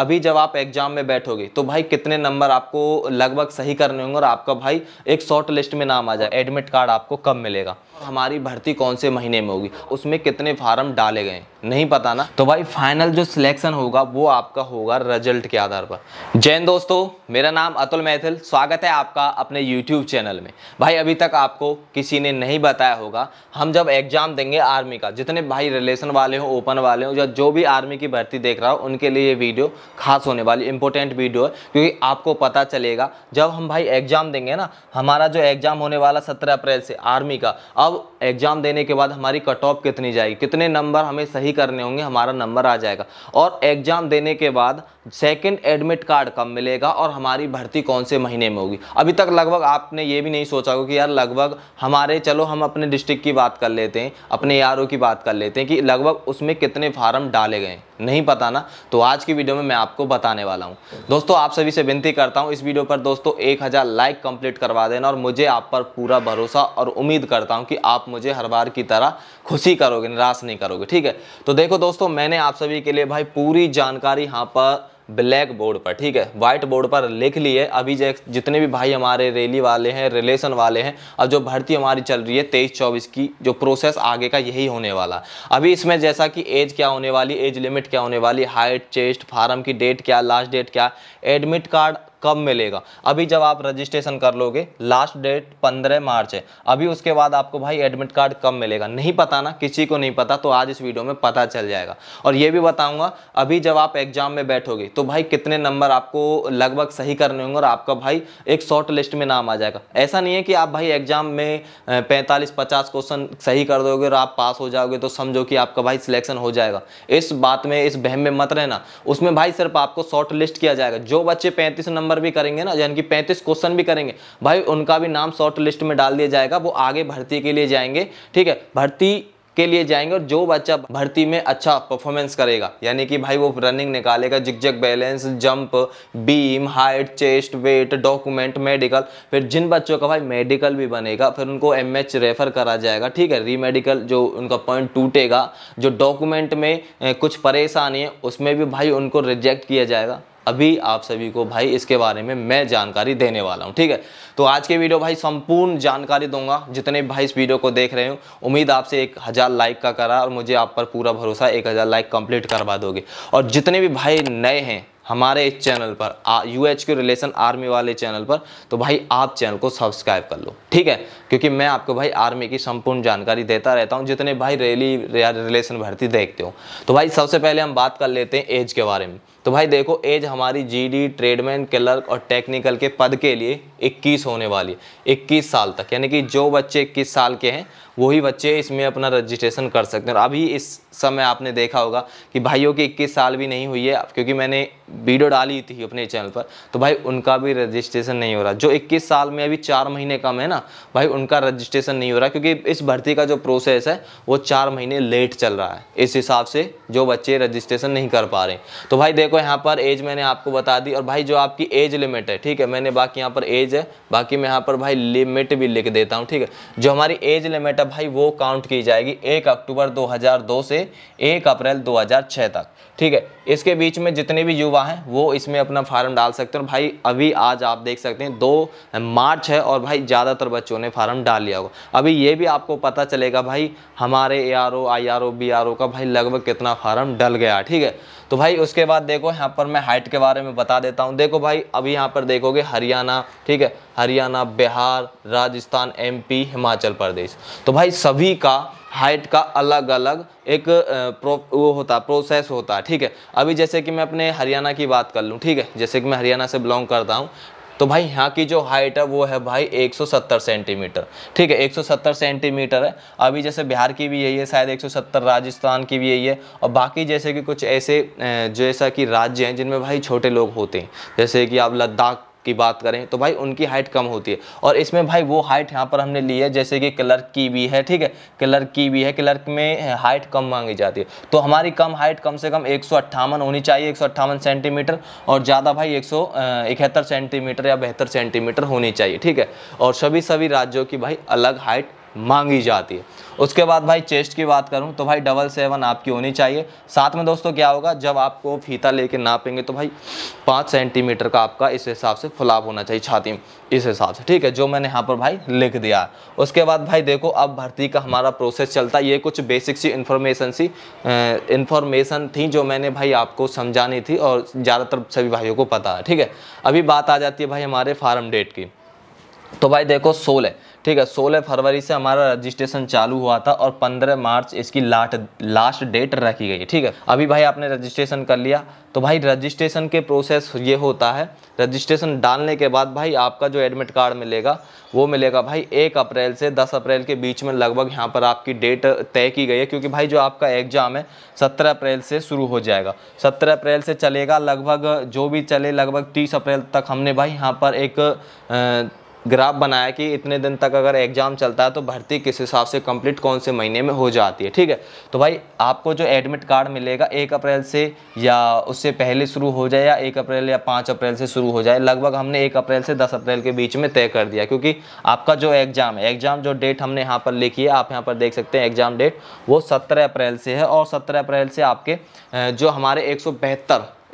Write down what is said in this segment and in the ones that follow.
अभी जब आप एग्जाम में बैठोगे तो भाई कितने नंबर आपको लगभग सही करने होंगे और आपका भाई एक शॉर्ट लिस्ट में नाम आ जाए एडमिट कार्ड आपको कब मिलेगा हमारी भर्ती कौन से महीने में होगी उसमें कितने फार्म डाले गए नहीं पता ना तो भाई फाइनल जो सिलेक्शन होगा वो आपका होगा रिजल्ट के आधार पर जैन दोस्तों मेरा नाम अतुल मैथिल स्वागत है आपका अपने यूट्यूब चैनल में भाई अभी तक आपको किसी ने नहीं बताया होगा हम जब एग्जाम देंगे आर्मी का जितने भाई रिलेशन वाले हों ओपन वाले हों या जो भी आर्मी की भर्ती देख रहा हो उनके लिए ये वीडियो खास होने वाली इंपॉर्टेंट वीडियो है क्योंकि आपको पता चलेगा जब हम भाई एग्ज़ाम देंगे ना हमारा जो एग्ज़ाम होने वाला सत्रह अप्रैल से आर्मी का अब एग्ज़ाम देने के बाद हमारी कट ऑफ कितनी जाएगी कितने नंबर हमें सही करने होंगे हमारा नंबर आ जाएगा और एग्ज़ाम देने के बाद सेकेंड एडमिट कार्ड कब मिलेगा और हमारी भर्ती कौन से महीने में होगी अभी तक लगभग आपने ये भी नहीं सोचा होगा कि यार लगभग हमारे चलो हम अपने डिस्ट्रिक्ट की बात कर लेते हैं अपने यारों की बात कर लेते हैं कि लगभग उसमें कितने फार्म डाले गए नहीं पता ना तो आज की वीडियो में मैं आपको बताने वाला हूँ दोस्तों आप सभी से विनती करता हूँ इस वीडियो पर दोस्तों एक हज़ार लाइक कंप्लीट करवा देना और मुझे आप पर पूरा भरोसा और उम्मीद करता हूँ कि आप मुझे हर बार की तरह खुशी करोगे निराश नहीं करोगे ठीक है तो देखो दोस्तों मैंने आप सभी के लिए भाई पूरी जानकारी यहाँ पर ब्लैक बोर्ड पर ठीक है वाइट बोर्ड पर लिख लिए अभी जितने भी भाई हमारे रैली वाले हैं रिलेशन वाले हैं अब जो भर्ती हमारी चल रही है तेईस चौबीस की जो प्रोसेस आगे का यही होने वाला अभी इसमें जैसा कि एज क्या होने वाली एज लिमिट क्या होने वाली हाइट चेस्ट फार्म की डेट क्या लास्ट डेट क्या एडमिट कार्ड कब मिलेगा अभी जब आप रजिस्ट्रेशन कर लोगे लास्ट डेट पंद्रह मार्च है अभी उसके बाद आपको भाई एडमिट कार्ड कब मिलेगा नहीं पता ना किसी को नहीं पता तो आज इस वीडियो में पता चल जाएगा और ये भी बताऊँगा अभी जब आप एग्जाम में बैठोगे तो भाई कितने नंबर आपको लगभग सही करने होंगे और आपका भाई एक शॉर्ट लिस्ट में नाम आ जाएगा ऐसा नहीं है कि आप भाई एग्जाम में पैंतालीस पचास क्वेश्चन सही कर दोगे और आप पास हो जाओगे तो समझो कि आपका भाई सिलेक्शन हो जाएगा इस बात में इस बहम में मत रहना उसमें भाई सिर्फ आपको शॉर्ट लिस्ट किया जाएगा जो बच्चे पैंतीस नंबर नंबर भी करेंगे ना यानी कि पैंतीस क्वेश्चन भी करेंगे भाई उनका भी नाम शॉर्ट लिस्ट में डाल दिया जाएगा वो आगे भर्ती के लिए जाएंगे ठीक है भर्ती के लिए जाएंगे और जो बच्चा भर्ती में अच्छा परफॉर्मेंस करेगा यानी कि भाई वो रनिंग निकालेगा zig zag balance jump beam height chest weight document medical फिर जिन बच्चों का भाई मेडिकल भी बनेगा फिर उनको एमएच रेफर करा जाएगा ठीक है री मेडिकल जो उनका पॉइंट टूटेगा जो डॉक्यूमेंट में कुछ परेशानी है उसमें भी भाई उनको रिजेक्ट किया जाएगा अभी आप सभी को भाई इसके बारे में मैं जानकारी देने वाला हूँ ठीक है तो आज के वीडियो भाई संपूर्ण जानकारी दूंगा जितने भाई इस वीडियो को देख रहे हो उम्मीद आपसे एक हज़ार लाइक का करा और मुझे आप पर पूरा भरोसा एक हज़ार लाइक कंप्लीट करवा दोगे और जितने भी भाई नए हैं हमारे इस चैनल पर U H K relation army वाले चैनल पर तो भाई आप चैनल को सब्सक्राइब कर लो ठीक है क्योंकि मैं आपको भाई आर्मी की संपूर्ण जानकारी देता रहता हूँ जितने भाई रैली रिलेशन भर्ती देखते हो तो भाई सबसे पहले हम बात कर लेते हैं एज के बारे में तो भाई देखो एज हमारी जीडी ट्रेडमैन क्लर्क और टेक्निकल के पद के लिए 21 होने वाली इक्कीस 21 साल तक यानी कि जो बच्चे 21 साल के हैं वही बच्चे इसमें अपना रजिस्ट्रेशन कर सकते हैं और अभी इस समय आपने देखा होगा कि भाइयों की इक्कीस साल भी नहीं हुई है क्योंकि मैंने वीडियो डाली थी अपने चैनल पर तो भाई उनका भी रजिस्ट्रेशन नहीं हो रहा जो इक्कीस साल में अभी चार महीने कम है ना भाई उनका रजिस्ट्रेशन नहीं हो रहा क्योंकि इस भर्ती का जो प्रोसेस है वो चार महीने लेट चल रहा है इस हिसाब से जो बच्चे रजिस्ट्रेशन नहीं कर पा रहे तो भाई देखो यहाँ पर एज मैंने आपको बता दी और भाई जो आपकी एज लिमिट है ठीक है मैंने बाकी यहाँ पर एज है बाकी मैं यहाँ पर भाई लिमिट भी लिख देता हूँ ठीक है जो हमारी एज लिमिट डेटा भाई वो काउंट की जाएगी एक अक्टूबर 2002 से एक अप्रैल 2006 तक ठीक है इसके बीच में जितने भी युवा हैं वो इसमें अपना फार्म डाल सकते हैं भाई अभी आज आप देख सकते हैं दो मार्च है और भाई ज़्यादातर बच्चों ने फार्म डाल लिया होगा अभी ये भी आपको पता चलेगा भाई हमारे ए आर का भाई लगभग कितना फार्म डल गया ठीक है तो भाई उसके बाद देखो यहाँ पर मैं हाइट के बारे में बता देता हूँ देखो भाई अभी यहाँ पर देखोगे हरियाणा ठीक है हरियाणा बिहार राजस्थान एमपी हिमाचल प्रदेश तो भाई सभी का हाइट का अलग अलग एक प्रो वो होता प्रोसेस होता है ठीक है अभी जैसे कि मैं अपने हरियाणा की बात कर लूँ ठीक है जैसे कि मैं हरियाणा से बिलोंग करता हूँ तो भाई यहाँ की जो हाइट है वो है भाई 170 सेंटीमीटर ठीक है 170 सेंटीमीटर है अभी जैसे बिहार की भी यही है शायद 170 राजस्थान की भी यही है और बाकी जैसे कि कुछ ऐसे जैसा कि राज्य हैं जिनमें भाई छोटे लोग होते हैं जैसे कि आप लद्दाख की बात करें तो भाई उनकी हाइट कम होती है और इसमें भाई वो हाइट यहाँ पर हमने ली है जैसे कि क्लर्क की भी है ठीक है क्लर्क की भी है क्लर्क में हाइट कम मांगी जाती है तो हमारी कम हाइट कम से कम एक होनी चाहिए एक सेंटीमीटर और ज़्यादा भाई एक इकहत्तर सेंटीमीटर या बहत्तर सेंटीमीटर होनी चाहिए ठीक है और सभी सभी राज्यों की भाई अलग हाइट मांगी जाती है उसके बाद भाई चेस्ट की बात करूं तो भाई डबल सेवन आपकी होनी चाहिए साथ में दोस्तों क्या होगा जब आपको फीता लेके नापेंगे तो भाई पाँच सेंटीमीटर का आपका इस हिसाब से फुलाव होना चाहिए छाती में इस हिसाब से ठीक है जो मैंने यहाँ पर भाई लिख दिया उसके बाद भाई देखो अब भर्ती का हमारा प्रोसेस चलता है ये कुछ बेसिक सी इन्फॉर्मेशन सी इन्फॉर्मेशन थी जो मैंने भाई आपको समझानी थी और ज़्यादातर सभी भाइयों को पता है ठीक है अभी बात आ जाती है भाई हमारे फार्म डेट की तो भाई देखो सोलह ठीक है 16 फरवरी से हमारा रजिस्ट्रेशन चालू हुआ था और 15 मार्च इसकी लास्ट लास्ट डेट रखी गई है ठीक है अभी भाई आपने रजिस्ट्रेशन कर लिया तो भाई रजिस्ट्रेशन के प्रोसेस ये होता है रजिस्ट्रेशन डालने के बाद भाई आपका जो एडमिट कार्ड मिलेगा वो मिलेगा भाई एक अप्रैल से दस अप्रैल के बीच में लगभग यहाँ पर आपकी डेट तय की गई है क्योंकि भाई जो आपका एग्ज़ाम है सत्रह अप्रैल से शुरू हो जाएगा सत्रह अप्रैल से चलेगा लगभग जो भी चले लगभग तीस अप्रैल तक हमने भाई यहाँ पर एक ग्राफ बनाया कि इतने दिन तक अगर एग्ज़ाम चलता है तो भर्ती किस हिसाब से कंप्लीट कौन से महीने में हो जाती है ठीक है तो भाई आपको जो एडमिट कार्ड मिलेगा एक अप्रैल से या उससे पहले शुरू हो जाए या एक अप्रैल या पाँच अप्रैल से शुरू हो जाए लगभग हमने एक अप्रैल से दस अप्रैल के बीच में तय कर दिया क्योंकि आपका जो एग्ज़ाम है एग्ज़ाम जो डेट हमने यहाँ पर लिखी है आप यहाँ पर देख सकते हैं एग्ज़ाम डेट वो सत्रह अप्रैल से है और सत्रह अप्रैल से आपके जो हमारे एक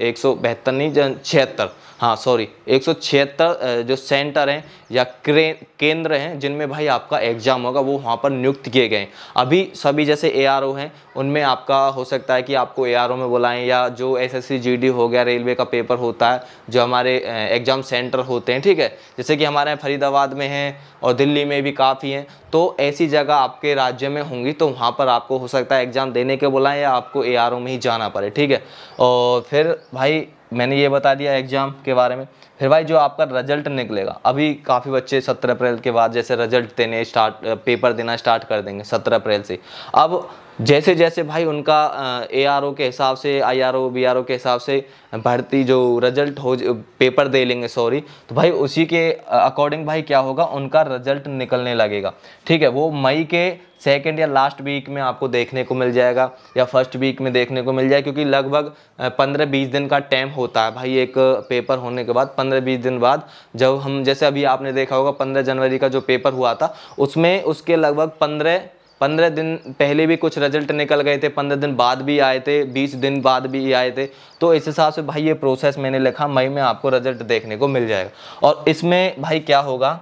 एक सौ बहत्तर नहीं जन छिहत्तर हाँ सॉरी एक सौ छिहत्तर जो सेंटर हैं या केंद्र हैं जिनमें भाई आपका एग्ज़ाम होगा वो वहाँ पर नियुक्त किए गए हैं अभी सभी जैसे ए हैं उनमें आपका हो सकता है कि आपको ए में बुलाएं या जो एस एस हो गया रेलवे का पेपर होता है जो हमारे एग्ज़ाम सेंटर होते हैं ठीक है जैसे कि हमारे यहाँ फरीदाबाद में हैं और दिल्ली में भी काफ़ी हैं तो ऐसी जगह आपके राज्य में होंगी तो वहाँ पर आपको हो सकता है एग्ज़ाम देने के बुलाएँ या आपको ए में ही जाना पड़े ठीक है और फिर भाई मैंने ये बता दिया एग्ज़ाम के बारे में फिर भाई जो आपका रिजल्ट निकलेगा अभी काफ़ी बच्चे सत्रह अप्रैल के बाद जैसे रिजल्ट देने स्टार्ट पेपर देना स्टार्ट कर देंगे सत्रह अप्रैल से अब जैसे जैसे भाई उनका ए आर ओ के हिसाब से I R O R O के हिसाब से भर्ती जो रिजल्ट हो पेपर दे लेंगे सॉरी तो भाई उसी के अकॉर्डिंग भाई क्या होगा उनका रिजल्ट निकलने लगेगा ठीक है वो मई के सेकेंड या लास्ट वीक में आपको देखने को मिल जाएगा या फर्स्ट वीक में देखने को मिल जाएगा क्योंकि लगभग पंद्रह बीस दिन का टाइम होता है भाई एक पेपर होने के बाद पंद्रह बीस दिन बाद जब हम जैसे अभी आपने देखा होगा पंद्रह जनवरी का जो पेपर हुआ था उसमें उसके लगभग पंद्रह पंद्रह दिन पहले भी कुछ रिजल्ट निकल गए थे पंद्रह दिन बाद भी आए थे बीस दिन बाद भी आए थे तो इस हिसाब से भाई ये प्रोसेस मैंने लिखा मई में आपको रिजल्ट देखने को मिल जाएगा और इसमें भाई क्या होगा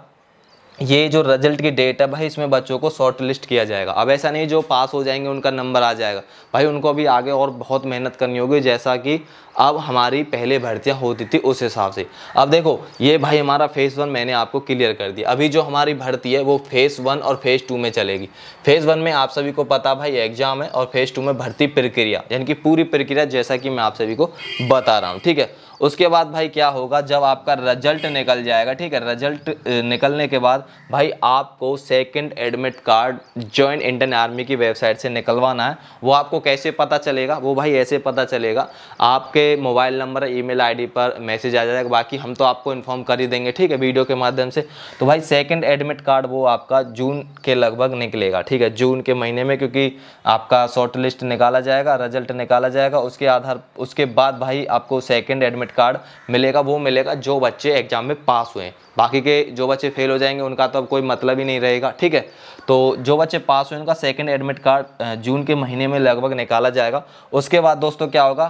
ये जो रिजल्ट की डेट है भाई इसमें बच्चों को शॉर्ट लिस्ट किया जाएगा अब ऐसा नहीं जो पास हो जाएंगे उनका नंबर आ जाएगा भाई उनको अभी आगे और बहुत मेहनत करनी होगी जैसा कि अब हमारी पहले भर्तियाँ होती थी उस हिसाब से अब देखो ये भाई हमारा फेज़ वन मैंने आपको क्लियर कर दिया अभी जो हमारी भर्ती है वो फेज़ वन और फेज़ टू में चलेगी फेज़ वन में आप सभी को पता भाई एग्जाम है और फेज़ टू में भर्ती प्रक्रिया यानी कि पूरी प्रक्रिया जैसा कि मैं आप सभी को बता रहा हूँ ठीक है उसके बाद भाई क्या होगा जब आपका रिजल्ट निकल जाएगा ठीक है रिजल्ट निकलने के बाद भाई आपको second admit card join Indian army की वेबसाइट से निकलवाना है वो आपको कैसे पता चलेगा वो भाई ऐसे पता चलेगा आपके मोबाइल नंबर ईमेल आईडी पर मैसेज आ जाएगा बाकी हम तो आपको इन्फॉर्म कर ही देंगे ठीक है वीडियो के माध्यम से तो भाई सेकेंड एडमिट कार्ड वो आपका जून के लगभग निकलेगा ठीक है जून के महीने में क्योंकि आपका शॉर्ट लिस्ट निकाला जाएगा रिजल्ट निकाला जाएगा उसके आधार उसके बाद भाई आपको सेकेंड एडमिट कार्ड मिलेगा वो मिलेगा जो बच्चे एग्जाम में पास हुए बाकी के जो बच्चे फेल हो जाएंगे उनका तो अब कोई मतलब ही नहीं रहेगा ठीक है तो जो बच्चे पास हुए उनका सेकंड एडमिट कार्ड जून के महीने में लगभग निकाला जाएगा उसके बाद दोस्तों क्या होगा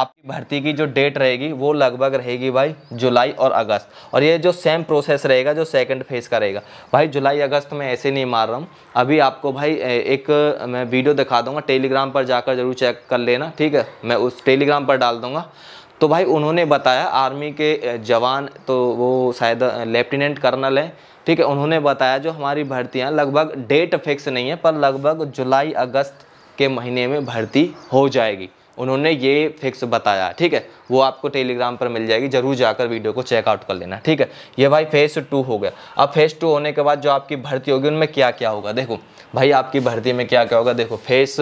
आपकी भर्ती की जो डेट रहेगी वो लगभग रहेगी भाई जुलाई और अगस्त और ये जो सेम प्रोसेस रहेगा जो सेकंड फेज़ का रहेगा भाई जुलाई अगस्त में ऐसे नहीं मार रहा हूँ अभी आपको भाई एक मैं वीडियो दिखा दूँगा टेलीग्राम पर जाकर जरूर चेक कर लेना ठीक है मैं उस टेलीग्राम पर डाल दूँगा तो भाई उन्होंने बताया आर्मी के जवान तो वो शायद लेफ्टिनेंट कर्नल हैं ठीक है उन्होंने बताया जो हमारी भर्तियाँ लगभग डेट फिक्स नहीं है पर लगभग जुलाई अगस्त के महीने में भर्ती हो जाएगी उन्होंने ये फिक्स बताया ठीक है वो आपको टेलीग्राम पर मिल जाएगी जरूर जाकर वीडियो को चेकआउट कर लेना ठीक है ये भाई फेस टू हो गया अब फेस टू होने के बाद जो आपकी भर्ती होगी उनमें क्या क्या होगा देखो भाई आपकी भर्ती में क्या क्या होगा देखो फेस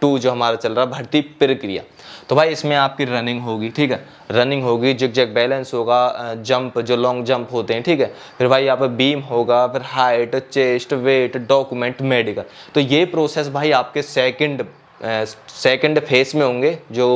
टू जो हमारा चल रहा है भर्ती प्रक्रिया तो भाई इसमें आपकी रनिंग होगी ठीक है रनिंग होगी जिग जैग बैलेंस होगा जंप जो लॉन्ग जंप होते हैं ठीक है फिर भाई यहाँ पर बीम होगा फिर height chest weight document medical तो ये प्रोसेस भाई आपके सेकेंड सेकेंड फेज में होंगे जो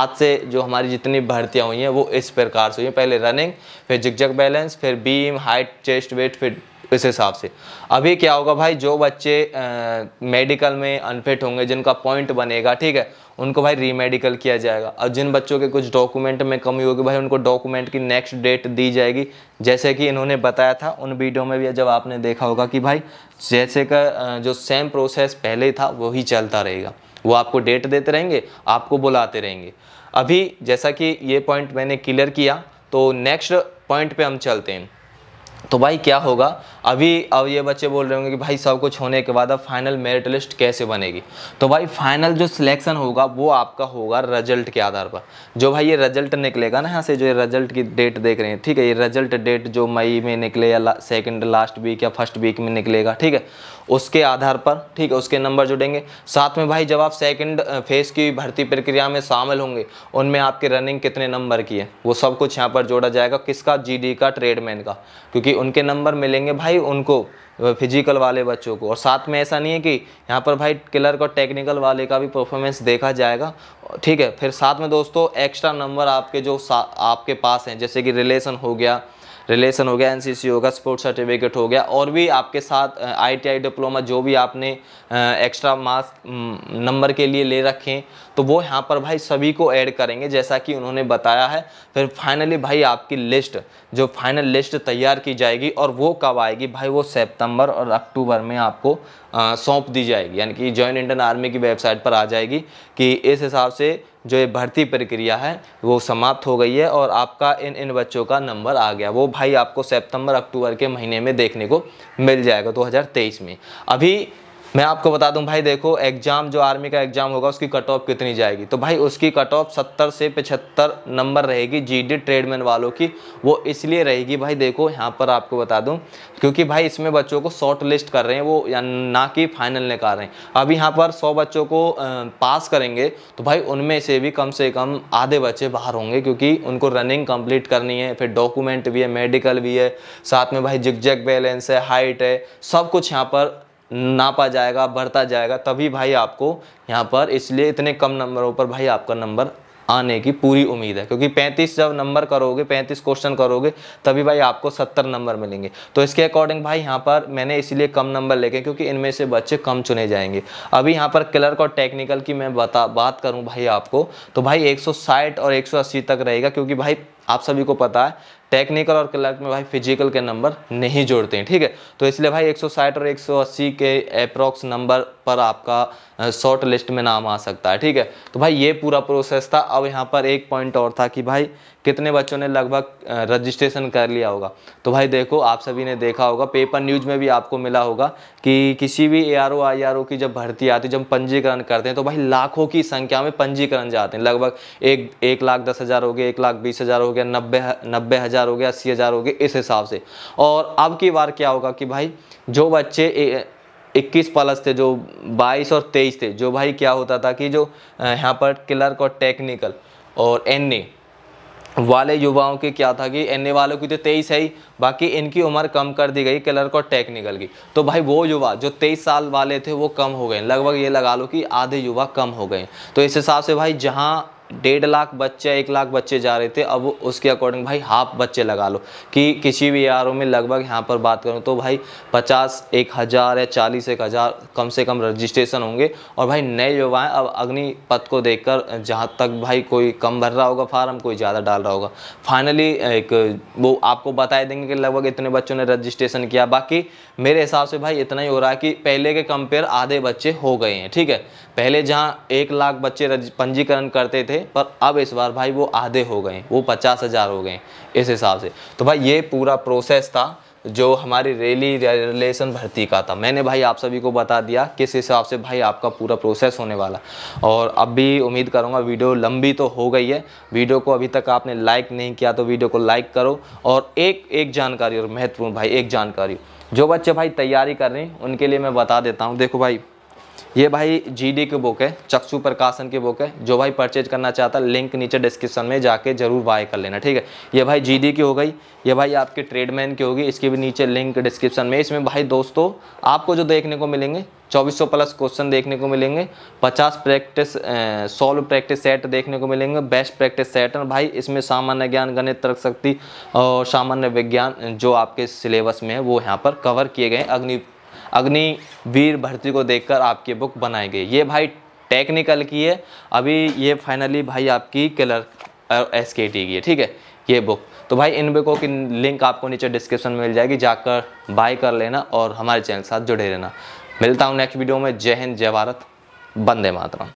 आज से जो हमारी जितनी भर्तियाँ हुई हैं वो इस प्रकार से हुई हैं पहले रनिंग फिर जिग जग बैलेंस फिर बीम हाइट चेस्ट वेट फिर इस हिसाब से अभी क्या होगा भाई जो बच्चे आ, मेडिकल में अनफिट होंगे जिनका पॉइंट बनेगा ठीक है उनको भाई रीमेडिकल किया जाएगा और जिन बच्चों के कुछ डॉक्यूमेंट में कमी होगी भाई उनको डॉक्यूमेंट की नेक्स्ट डेट दी जाएगी जैसे कि इन्होंने बताया था उन वीडियो में भी जब आपने देखा होगा कि भाई जैसे का जो सेम प्रोसेस पहले था वही चलता रहेगा वो आपको डेट देते रहेंगे आपको बुलाते रहेंगे अभी जैसा कि ये पॉइंट मैंने क्लियर किया तो नेक्स्ट पॉइंट पे हम चलते हैं तो भाई क्या होगा अभी अब ये बच्चे बोल रहे होंगे कि भाई सब कुछ होने के बाद अब फाइनल मेरिट लिस्ट कैसे बनेगी तो भाई फाइनल जो सिलेक्शन होगा वो आपका होगा रिजल्ट के आधार पर जो भाई ये रिजल्ट निकलेगा ना यहाँ से जो ये रिजल्ट की डेट देख रहे हैं ठीक है ये रिजल्ट डेट जो मई में निकले या ला, सेकेंड लास्ट वीक या फर्स्ट वीक में निकलेगा ठीक है उसके आधार पर ठीक है उसके नंबर जुड़ेंगे साथ में भाई जब आप सेकंड फेज़ की भर्ती प्रक्रिया में शामिल होंगे उनमें आपके रनिंग कितने नंबर की है वो सब कुछ यहाँ पर जोड़ा जाएगा किसका जी का ट्रेडमैन का क्योंकि उनके नंबर मिलेंगे भाई उनको फिजिकल वाले बच्चों को और साथ में ऐसा नहीं है कि यहाँ पर भाई किलर का टेक्निकल वाले का भी परफॉर्मेंस देखा जाएगा ठीक है फिर साथ में दोस्तों एक्स्ट्रा नंबर आपके जो आपके पास हैं जैसे कि रिलेशन हो गया रिलेशन हो गया एनसीसी सी होगा स्पोर्ट्स सर्टिफिकेट हो गया और भी आपके साथ आईटीआई डिप्लोमा जो भी आपने एक्स्ट्रा मार्क्स नंबर के लिए ले रखे हैं तो वो यहाँ पर भाई सभी को ऐड करेंगे जैसा कि उन्होंने बताया है फिर फाइनली भाई आपकी लिस्ट जो फाइनल लिस्ट तैयार की जाएगी और वो कब आएगी भाई वो सितंबर और अक्टूबर में आपको सौंप दी जाएगी यानी कि जॉइन इंडियन आर्मी की वेबसाइट पर आ जाएगी कि इस हिसाब से जो ये भर्ती प्रक्रिया है वो समाप्त हो गई है और आपका इन इन बच्चों का नंबर आ गया वो भाई आपको सितंबर अक्टूबर के महीने में देखने को मिल जाएगा 2023 में अभी मैं आपको बता दूं भाई देखो एग्ज़ाम जो आर्मी का एग्ज़ाम होगा उसकी कट ऑफ कितनी जाएगी तो भाई उसकी कट ऑफ सत्तर से पचहत्तर नंबर रहेगी जीडी ट्रेडमैन वालों की वो इसलिए रहेगी भाई देखो यहाँ पर आपको बता दूं क्योंकि भाई इसमें बच्चों को शॉर्ट लिस्ट कर रहे हैं वो ना कि फाइनल निकाल रहे हैं अब यहाँ पर सौ बच्चों को पास करेंगे तो भाई उनमें से भी कम से कम आधे बच्चे बाहर होंगे क्योंकि उनको रनिंग कम्प्लीट करनी है फिर डॉक्यूमेंट भी है मेडिकल भी है साथ में भाई जिगजैक बैलेंस है हाइट है सब कुछ यहाँ पर नापा जाएगा भरता जाएगा तभी भाई आपको यहाँ पर इसलिए इतने कम नंबरों पर भाई आपका नंबर आने की पूरी उम्मीद है क्योंकि 35 जब नंबर करोगे 35 क्वेश्चन करोगे तभी भाई आपको 70 नंबर मिलेंगे तो इसके अकॉर्डिंग भाई यहाँ पर मैंने इसलिए कम नंबर लेके क्योंकि इनमें से बच्चे कम चुने जाएंगे अभी यहाँ पर क्लर्क और टेक्निकल की मैं बता बात करूँ भाई आपको तो भाई 160 और 180 तक रहेगा क्योंकि भाई आप सभी को पता है टेक्निकल और क्लर्क में भाई फिजिकल के नंबर नहीं जोड़ते हैं ठीक है तो इसलिए भाई 160 और 180 के अप्रॉक्स नंबर पर आपका शॉर्ट लिस्ट में नाम आ सकता है ठीक है तो भाई ये पूरा प्रोसेस था अब यहाँ पर एक पॉइंट और था कि भाई कितने बच्चों ने लगभग रजिस्ट्रेशन कर लिया होगा तो भाई देखो आप सभी ने देखा होगा पेपर न्यूज़ में भी आपको मिला होगा कि किसी भी A R O I R O की जब भर्ती आती है जब पंजीकरण करते हैं तो भाई लाखों की संख्या में पंजीकरण जाते हैं लगभग एक एक लाख दस हज़ार हो गया एक लाख बीस हज़ार हो गया नब्बे नब्बे हज़ार हो गया अस्सी हज़ार हो गया इस हिसाब से और अब की बार क्या होगा कि भाई जो बच्चे ए, 21 प्लस थे जो 22 और 23 थे जो भाई क्या होता था कि जो यहाँ पर क्लर्क और टेक्निकल और एन वाले युवाओं की क्या था कि एन वालों की तो तेईस है ही बाकी इनकी उम्र कम कर दी गई क्लर्क और निकल गई तो भाई वो युवा जो तेईस साल वाले थे वो कम हो गए लगभग ये लगा लो कि आधे युवा कम हो गए तो इस हिसाब से भाई जहाँ डेढ़ लाख बच्चे एक लाख बच्चे जा रहे थे अब उसके अकॉर्डिंग भाई हाफ बच्चे लगा लो कि किसी भी आर में लगभग यहाँ पर बात करूँ तो भाई पचास एक हज़ार या चालीस एक हज़ार कम से कम रजिस्ट्रेशन होंगे और भाई नए युवाएं अब अग्नि पद को देखकर जहाँ तक भाई कोई कम भर रहा होगा फार्म कोई ज़्यादा डाल रहा होगा फाइनली एक वो आपको बता देंगे कि लगभग इतने बच्चों ने रजिस्ट्रेशन किया बाकी मेरे हिसाब से भाई इतना ही हो रहा है कि पहले के कंपेयर आधे बच्चे हो गए हैं ठीक है पहले जहाँ एक लाख बच्चे पंजीकरण करते थे थे पर अब इस बार भाई वो आधे हो गए वो पचास हज़ार हो गए इस हिसाब से तो भाई ये पूरा प्रोसेस था जो हमारी रैली रिलेशन भर्ती का था मैंने भाई आप सभी को बता दिया किस हिसाब से भाई आपका पूरा प्रोसेस होने वाला और अब भी उम्मीद करूँगा वीडियो लंबी तो हो गई है वीडियो को अभी तक आपने लाइक नहीं किया तो वीडियो को लाइक करो और एक एक जानकारी और महत्वपूर्ण भाई एक जानकारी जो बच्चे भाई तैयारी कर रहे हैं उनके लिए मैं बता देता हूँ देखो भाई ये भाई जीडी की बुक है चक्षु प्रकाशन की बुक है जो भाई परचेज करना चाहता है लिंक नीचे डिस्क्रिप्शन में जाके जरूर बाय कर लेना ठीक है ये भाई जीडी की हो गई ये भाई आपके ट्रेडमैन की होगी इसकी भी नीचे लिंक डिस्क्रिप्शन में इसमें भाई दोस्तों आपको जो देखने को मिलेंगे 2400 प्लस क्वेश्चन देखने को मिलेंगे 50 प्रैक्टिस सॉल्व प्रैक्टिस सेट देखने को मिलेंगे बेस्ट प्रैक्टिस सेट और भाई इसमें सामान्य ज्ञान गणित तर्क शक्ति और सामान्य विज्ञान जो आपके सिलेबस में है वो यहाँ पर कवर किए गए अग्नि अग्नि वीर भर्ती को देखकर आपकी बुक बनाई गई ये भाई टेक्निकल की है अभी ये फाइनली भाई आपकी कलर एस के टी की है ठीक है ये बुक तो भाई इन बुकों की लिंक आपको नीचे डिस्क्रिप्शन में मिल जाएगी जाकर बाय कर लेना और हमारे चैनल के साथ जुड़े रहना मिलता हूँ नेक्स्ट वीडियो में जय हिंद जय भारत बंदे मातरम